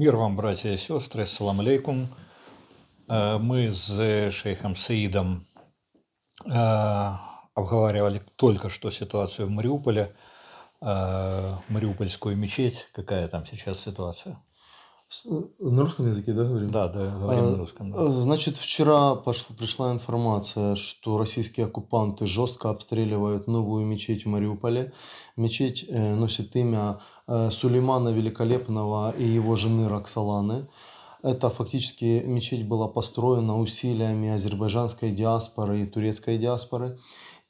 Мир вам, братья и сестры, салам алейкум. Э, мы с шейхом Саидом э, обговаривали только что ситуацию в Мариуполе, э, Мариупольскую мечеть. Какая там сейчас ситуация? Э, на русском языке, да, говорим? Да, да, говорим а, на русском. Да. Э, значит, вчера пошла, пришла информация, что российские оккупанты жестко обстреливают новую мечеть в Мариуполе. Мечеть э, носит имя э, Сулеймана Великолепного и его жены Роксоланы. Это фактически мечеть была построена усилиями азербайджанской диаспоры и турецкой диаспоры.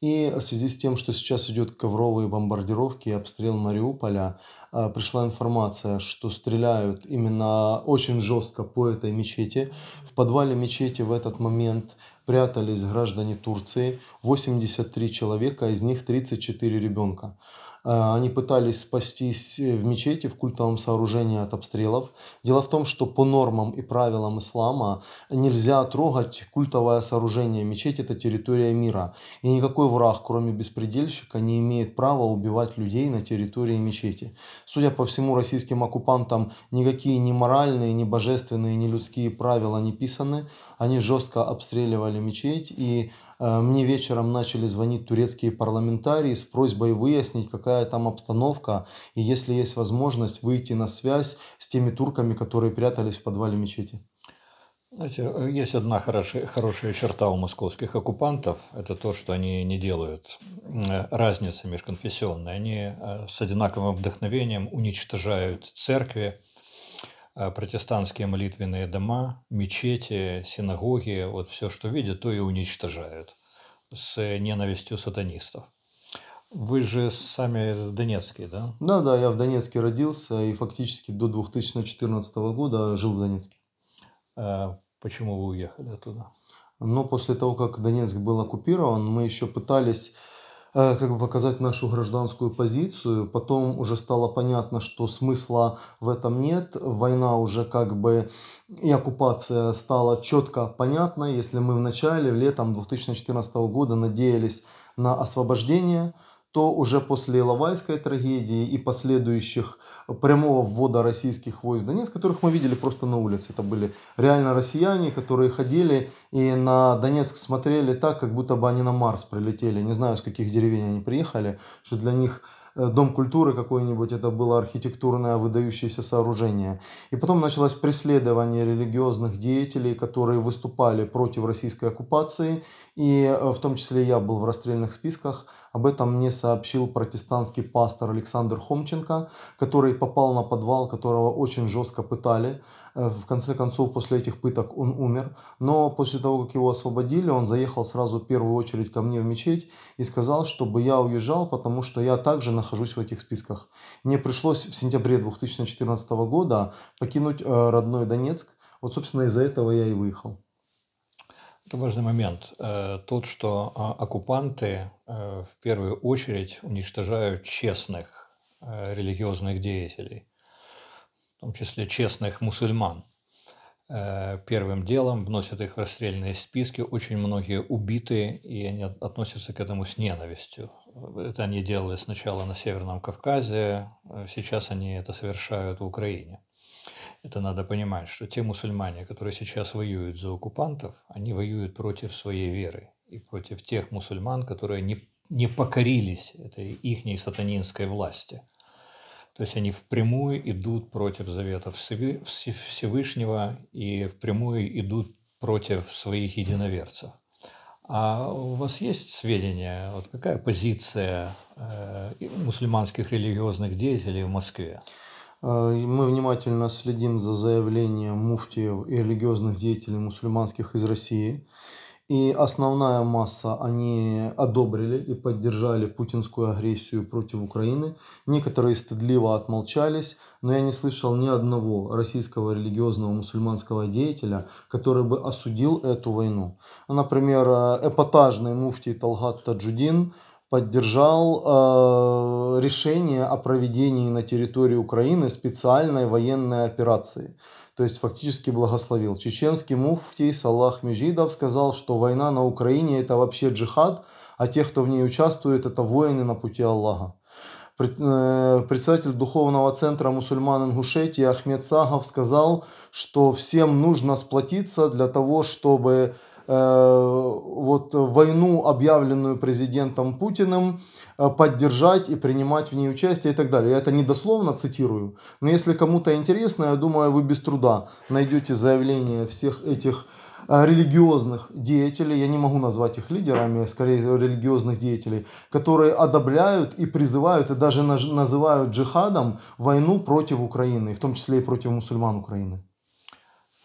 И в связи с тем, что сейчас идет ковровые бомбардировки и обстрел Мариуполя, а, пришла информация, что стреляют именно очень жестко по этой мечети. В подвале мечети в этот момент прятались граждане Турции, 83 человека, из них 34 ребенка. А, они пытались спастись в мечети, в культовом сооружении от обстрелов. Дело в том, что по нормам и правилам ислама нельзя трогать культовое сооружение. Мечеть – это территория мира. И никакой враг, кроме беспредельщика, не имеет права убивать людей на территории мечети. Судя по всему, российским оккупантам никакие ни моральные, ни божественные, ни людские правила не писаны. Они жестко обстреливали мечеть и Э, мне вечером начали звонить турецкие парламентарии с просьбой выяснить, какая там обстановка, и если есть возможность выйти на связь с теми турками, которые прятались в подвале мечети. Знаете, э, есть одна хорошая, хорошая черта у московских оккупантов. Это то, что они не делают э, разницы межконфессионной. Они с одинаковым вдохновением уничтожают церкви, Э, протестантские молитвенные дома, мечети, синагоги, вот все, что видят, то и уничтожают с э, ненавистью сатанистов. Вы же сами в Донецке, да? Да, да, я в Донецке родился и фактически до 2014 года жил в Донецке. А почему вы уехали оттуда? Но ну, после того, как Донецк был оккупирован, мы еще пытались Э, как бы показать нашу гражданскую позицию. Потом уже стало понятно, что смысла в этом нет. Война уже как бы и оккупация стала четко понятна. Если мы в начале, в летом 2014 года надеялись на освобождение, то уже после Лавайской трагедии и последующих э, прямого ввода российских войск в Донецк, которых мы видели просто на улице. Это были реально россияне, которые ходили и на Донецк смотрели так, как будто бы они на Марс прилетели. Не знаю, с каких деревень они приехали, что для них Э, дом культуры какой-нибудь, это было архитектурное выдающееся сооружение. И потом началось преследование религиозных деятелей, которые выступали против российской оккупации, и э, в том числе я был в расстрельных списках. Об этом мне сообщил протестантский пастор Александр Хомченко, который попал на подвал, которого очень жестко пытали. Э, в конце концов, после этих пыток он умер. Но после того, как его освободили, он заехал сразу в первую очередь ко мне в мечеть и сказал, чтобы я уезжал, потому что я также нахожусь в этих списках. Мне пришлось в сентябре 2014 года покинуть э, родной Донецк. Вот, собственно, из-за этого я и выехал. Это важный момент. Э, тот, что а, оккупанты в первую очередь уничтожают честных религиозных деятелей – в том числе честных мусульман. Э, первым делом вносят их в расстрельные списки. Очень многие убиты, и они относятся к этому с ненавистью. Это они делали сначала на Северном Кавказе, э, сейчас они это совершают в Украине. Это надо понимать, что те мусульмане, которые сейчас воюют за оккупантов, они воюют против своей веры и против тех мусульман, которые не, не покорились этой ихней сатанинской власти – то есть они впрямую идут против заветов Всевышнего и впрямую идут против своих единоверцев. А у вас есть сведения, вот какая позиция э, мусульманских религиозных деятелей в Москве? Э, мы внимательно следим за заявлением муфтиев и религиозных деятелей мусульманских из России. И основная масса, они одобрили и поддержали путинскую агрессию против Украины. Некоторые стыдливо отмолчались, но я не слышал ни одного российского религиозного мусульманского деятеля, который бы осудил эту войну. Например, э, эпатажный муфтий Талгат Таджудин – поддержал э, решение о проведении на территории Украины специальной военной операции. То есть фактически благословил. Чеченский муфтий Салах Межидов сказал, что война на Украине это вообще джихад, а те, кто в ней участвует, это воины на пути Аллаха. Э, Председатель Духовного центра мусульман Ингушетии Ахмед Сагов сказал, что всем нужно сплотиться для того, чтобы Э, вот войну, объявленную президентом Путиным, э, поддержать и принимать в ней участие и так далее. Я это не дословно цитирую, но если кому-то интересно, я думаю, вы без труда найдете заявление всех этих э, религиозных деятелей, я не могу назвать их лидерами, а скорее религиозных деятелей, которые одобряют и призывают, и даже называют джихадом войну против Украины, в том числе и против мусульман Украины.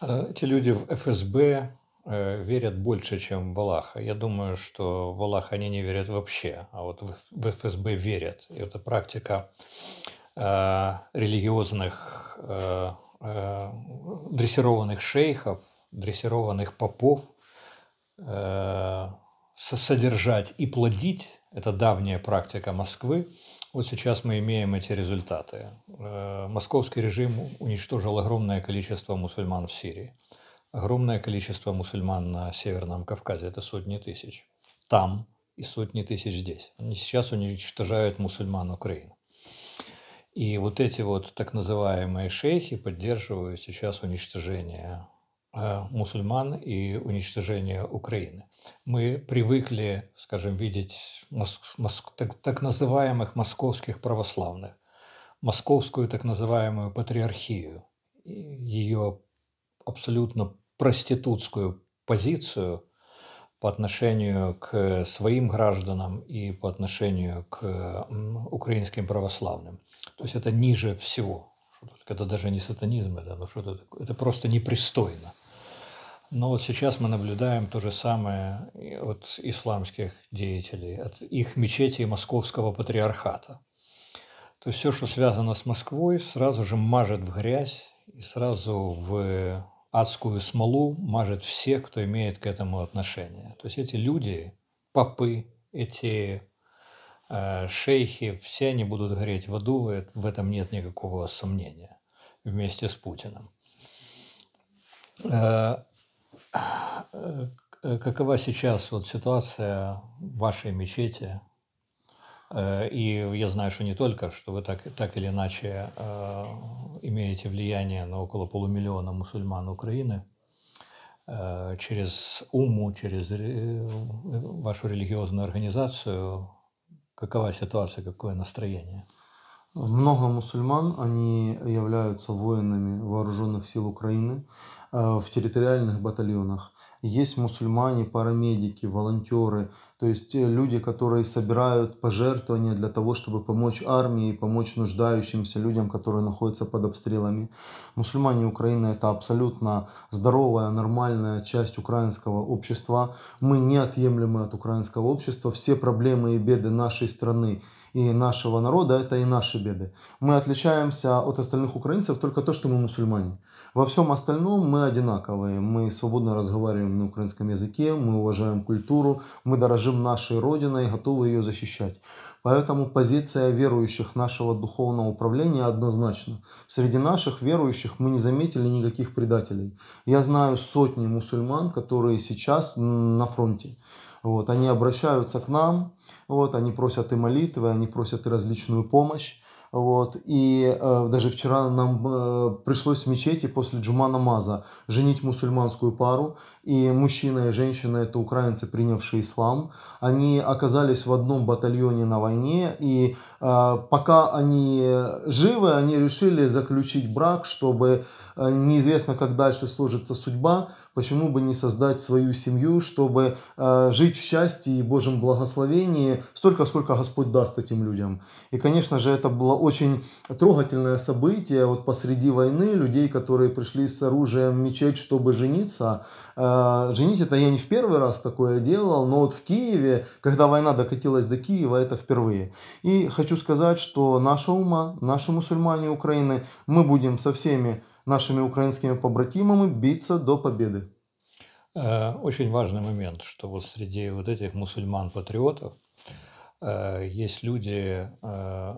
Эти люди в ФСБ, Э, верят больше, чем в Аллаха. Я думаю, что в Аллаха они не верят вообще, а вот в ФСБ верят. И это практика э, религиозных э, э, дрессированных шейхов, дрессированных попов э, содержать и плодить. Это давняя практика Москвы. Вот сейчас мы имеем эти результаты. Э, московский режим уничтожил огромное количество мусульман в Сирии огромное количество мусульман на Северном Кавказе, это сотни тысяч. Там и сотни тысяч здесь. Они сейчас уничтожают мусульман Украины. И вот эти вот так называемые шейхи поддерживают сейчас уничтожение э, мусульман и уничтожение Украины. Мы привыкли, скажем, видеть моск... Моск... Так, так называемых московских православных, московскую так называемую патриархию, ее абсолютно проститутскую позицию по отношению к своим гражданам и по отношению к украинским православным. То есть это ниже всего. Это даже не сатанизм, это, ну, что это, это просто непристойно. Но вот сейчас мы наблюдаем то же самое от исламских деятелей, от их мечети московского патриархата. То есть все, что связано с Москвой, сразу же мажет в грязь и сразу в адскую смолу мажет все, кто имеет к этому отношение. То есть эти люди, попы, эти э, шейхи, все они будут гореть в аду, э, в этом нет никакого сомнения вместе с Путиным. Э, э, э какова сейчас вот ситуация в вашей мечети, Э, и я знаю, что не только, что вы так, так или иначе э, имеете влияние на около полумиллиона мусульман Украины э, через УМУ, через вашу религиозную организацию. Какова ситуация, какое настроение? Много мусульман, они являются воинами вооруженных сил Украины в территориальных батальонах есть мусульмане, парамедики, волонтеры, то есть люди, которые собирают пожертвования для того, чтобы помочь армии, и помочь нуждающимся людям, которые находятся под обстрелами. Мусульмане Украины это абсолютно здоровая, нормальная часть украинского общества. Мы неотъемлемы от украинского общества. Все проблемы и беды нашей страны и нашего народа, это и наши беды. Мы отличаемся от остальных украинцев только то, что мы мусульмане. Во всем остальном мы одинаковые, мы свободно разговариваем говорим на украинском языке, мы уважаем культуру, мы дорожим нашей Родиной и готовы ее защищать. Поэтому позиция верующих нашего духовного управления однозначна. Среди наших верующих мы не заметили никаких предателей. Я знаю сотни мусульман, которые сейчас на фронте. Вот, они обращаются к нам, вот, они просят и молитвы, они просят и различную помощь. Вот. И э, даже вчера нам э, пришлось в мечети после джума намаза женить мусульманскую пару. И мужчина и женщина, это украинцы, принявшие ислам, они оказались в одном батальоне на войне. И э, пока они живы, они решили заключить брак, чтобы э, неизвестно, как дальше сложится судьба почему бы не создать свою семью, чтобы э, жить в счастье и Божьем благословении столько, сколько Господь даст этим людям. И, конечно же, это было очень трогательное событие вот посреди войны людей, которые пришли с оружием в мечеть, чтобы жениться. Э, женить это я не в первый раз такое делал, но вот в Киеве, когда война докатилась до Киева, это впервые. И хочу сказать, что наша ума, наши мусульмане Украины, мы будем со всеми нашими украинскими побратимами биться до победы. Э, очень важный момент, что вот среди вот этих мусульман-патриотов э, есть люди э,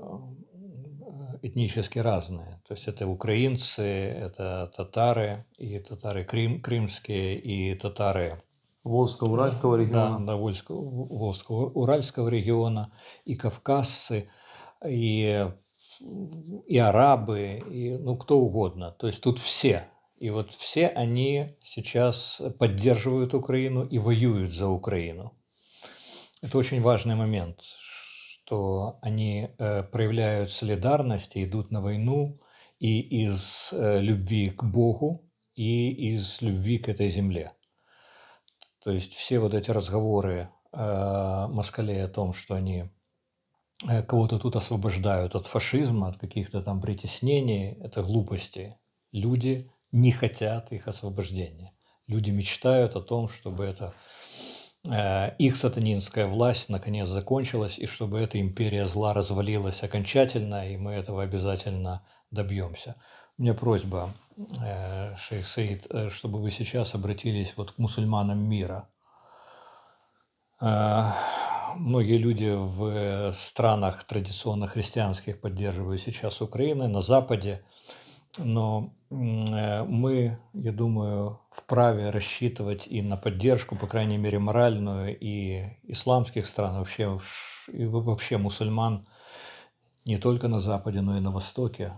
этнически разные. То есть это украинцы, это татары, и татары крим, крымские, и татары Волжско-Уральского региона. Да, да Волжско-Уральского региона, и кавказцы, и и арабы, и ну кто угодно. То есть тут все. И вот все они сейчас поддерживают Украину и воюют за Украину. Это очень важный момент, что они э, проявляют солидарность и идут на войну и из э, любви к Богу, и из любви к этой земле. То есть все вот эти разговоры э, москалей о том, что они Э, кого-то тут освобождают от фашизма, от каких-то там притеснений, это глупости. Люди не хотят их освобождения. Люди мечтают о том, чтобы это э, их сатанинская власть наконец закончилась, и чтобы эта империя зла развалилась окончательно, и мы этого обязательно добьемся. У меня просьба, э, шейх Саид, чтобы вы сейчас обратились вот к мусульманам мира многие люди в э, странах традиционно христианских поддерживают сейчас Украину на Западе. Но э, мы, я думаю, вправе рассчитывать и на поддержку, по крайней мере, моральную и исламских стран, вообще, и вообще мусульман, не только на Западе, но и на Востоке.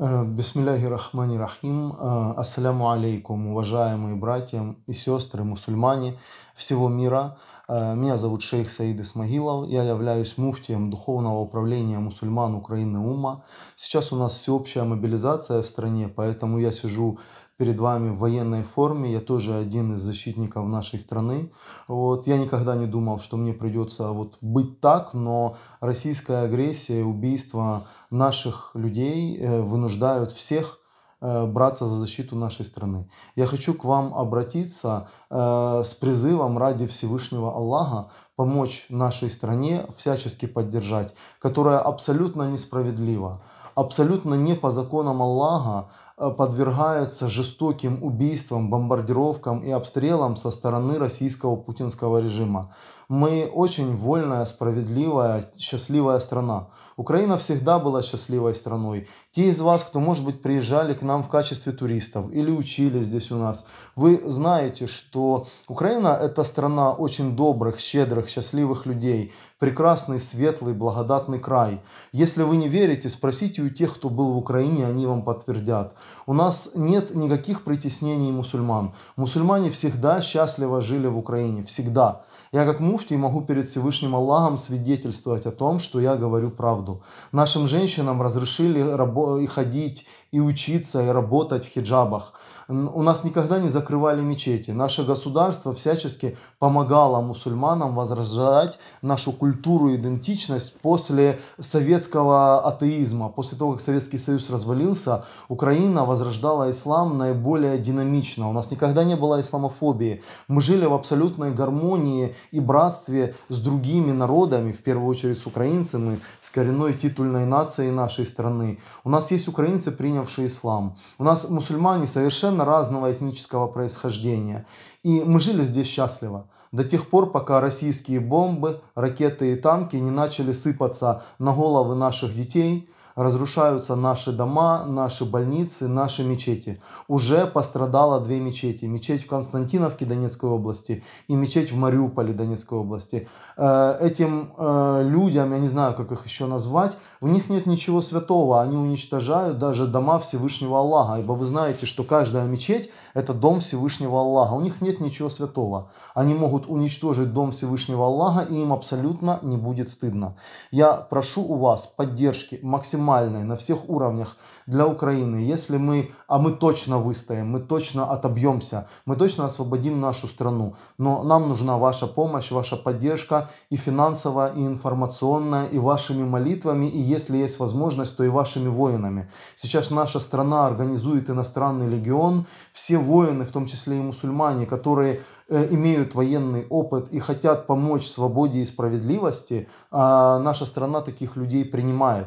Э, Бисмилляхи рахмани рахим. Э, ассаляму алейкум, уважаемые братья и сестры, мусульмане всего мира. Э, меня зовут шейх Саид Исмагилов. Я являюсь муфтием Духовного управления мусульман Украины УМА. Сейчас у нас всеобщая мобилизация в стране, поэтому я сижу перед вами в военной форме. Я тоже один из защитников нашей страны. Вот. Я никогда не думал, что мне придется вот быть так, но российская агрессия, убийство наших людей э, вынуждают всех э, браться за защиту нашей страны. Я хочу к вам обратиться э, с призывом ради Всевышнего Аллаха помочь нашей стране всячески поддержать, которая абсолютно несправедлива, абсолютно не по законам Аллаха Э, подвергается жестоким убийствам, бомбардировкам и обстрелам со стороны российского путинского режима. Мы очень вольная, справедливая, счастливая страна. Украина всегда была счастливой страной. Те из вас, кто, может быть, приезжали к нам в качестве туристов или учили здесь у нас, вы знаете, что Украина – это страна очень добрых, щедрых, счастливых людей, прекрасный, светлый, благодатный край. Если вы не верите, спросите у тех, кто был в Украине, они вам подтвердят. У нас нет никаких притеснений мусульман. Мусульмане всегда счастливо жили в Украине, всегда. Я как муфти могу перед Всевышним Аллахом свидетельствовать о том, что я говорю правду. Нашим женщинам разрешили и ходить, и учиться, и работать в хиджабах. У нас никогда не закрывали мечети. Наше государство всячески помогало мусульманам возрождать нашу культуру идентичность после советского атеизма. После того, как Советский Союз развалился, Украина возрождала ислам наиболее динамично. У нас никогда не было исламофобии. Мы жили в абсолютной гармонии и братстве с другими народами, в первую очередь с украинцами, с коренной титульной нацией нашей страны. У нас есть украинцы, принявшие ислам. У нас мусульмане совершенно разного этнического происхождения. И мы жили здесь счастливо. До тех пор, пока российские бомбы, ракеты и танки не начали сыпаться на головы наших детей – разрушаются наши дома, наши больницы, наши мечети. Уже пострадало две мечети. Мечеть в Константиновке Донецкой области и мечеть в Мариуполе Донецкой области. Э, этим э, людям, я не знаю, как их еще назвать, в них нет ничего святого. Они уничтожают даже дома Всевышнего Аллаха. Ибо вы знаете, что каждая мечеть – это дом Всевышнего Аллаха. У них нет ничего святого. Они могут уничтожить дом Всевышнего Аллаха, и им абсолютно не будет стыдно. Я прошу у вас поддержки максимально максимальной на всех уровнях для Украины, если мы, а мы точно выстоим, мы точно отобьемся, мы точно освободим нашу страну, но нам нужна ваша помощь, ваша поддержка и финансовая, и информационная, и вашими молитвами, и если есть возможность, то и вашими воинами. Сейчас наша страна организует иностранный легион, все воины, в том числе и мусульмане, которые Э, имеют военный опыт и хотят помочь свободе и справедливости, а, наша страна таких людей принимает.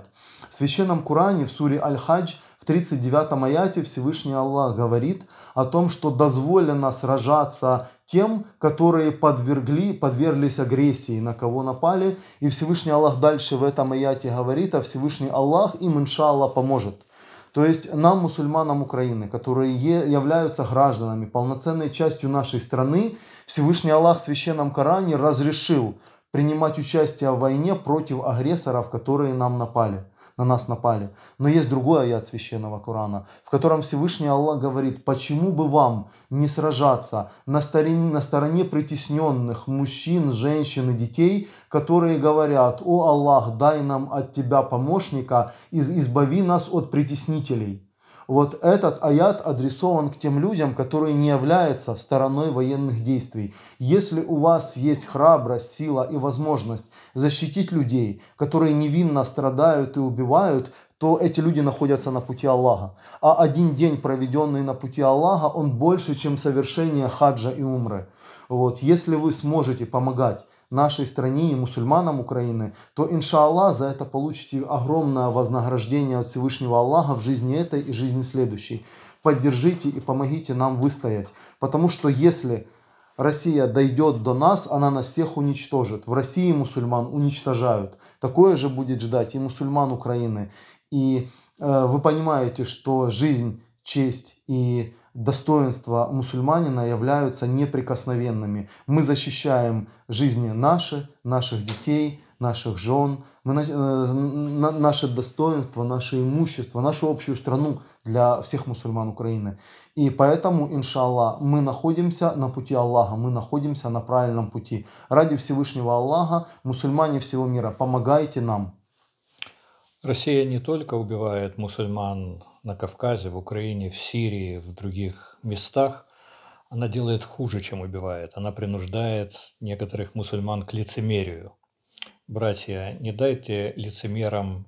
В Священном Коране, в суре Аль-Хадж, в 39 аяте Всевышний Аллах говорит о том, что дозволено сражаться тем, которые подвергли, подверглись агрессии, на кого напали. И Всевышний Аллах дальше в этом аяте говорит, а Всевышний Аллах им, иншаллах, поможет. То есть нам, мусульманам Украины, которые являются гражданами, полноценной частью нашей страны, Всевышний Аллах в Священном Коране разрешил принимать участие в войне против агрессоров, которые нам напали, на нас напали. Но есть другой аят Священного Корана, в котором Всевышний Аллах говорит, почему бы вам не сражаться на стороне, на стороне притесненных мужчин, женщин и детей, которые говорят, о Аллах, дай нам от тебя помощника, избави нас от притеснителей вот этот аят адресован к тем людям, которые не являются стороной военных действий. Если у вас есть храбрость, сила и возможность защитить людей, которые невинно страдают и убивают, то эти люди находятся на пути Аллаха. А один день, проведенный на пути Аллаха, он больше, чем совершение хаджа и умры. Вот, если вы сможете помогать нашей стране и мусульманам Украины, то, иншаллах, за это получите огромное вознаграждение от Всевышнего Аллаха в жизни этой и жизни следующей. Поддержите и помогите нам выстоять. Потому что если Россия дойдет до нас, она нас всех уничтожит. В России мусульман уничтожают. Такое же будет ждать и мусульман Украины. И э, вы понимаете, что жизнь, честь и достоинства мусульманина являются неприкосновенными. Мы защищаем жизни наши, наших детей, наших жен, мы, э, наше достоинство, наше имущество, нашу общую страну для всех мусульман Украины. И поэтому, иншаллах, мы находимся на пути Аллаха, мы находимся на правильном пути. Ради Всевышнего Аллаха, мусульмане всего мира, помогайте нам. Россия не только убивает мусульман на Кавказе, в Украине, в Сирии, в других местах, она делает хуже, чем убивает. Она принуждает некоторых мусульман к лицемерию. Братья, не дайте лицемерам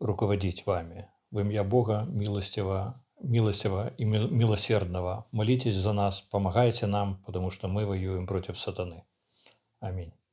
руководить вами. В имя Бога милостиво, милостиво и милосердного. Молитесь за нас, помогайте нам, потому что мы воюем против сатаны. Аминь.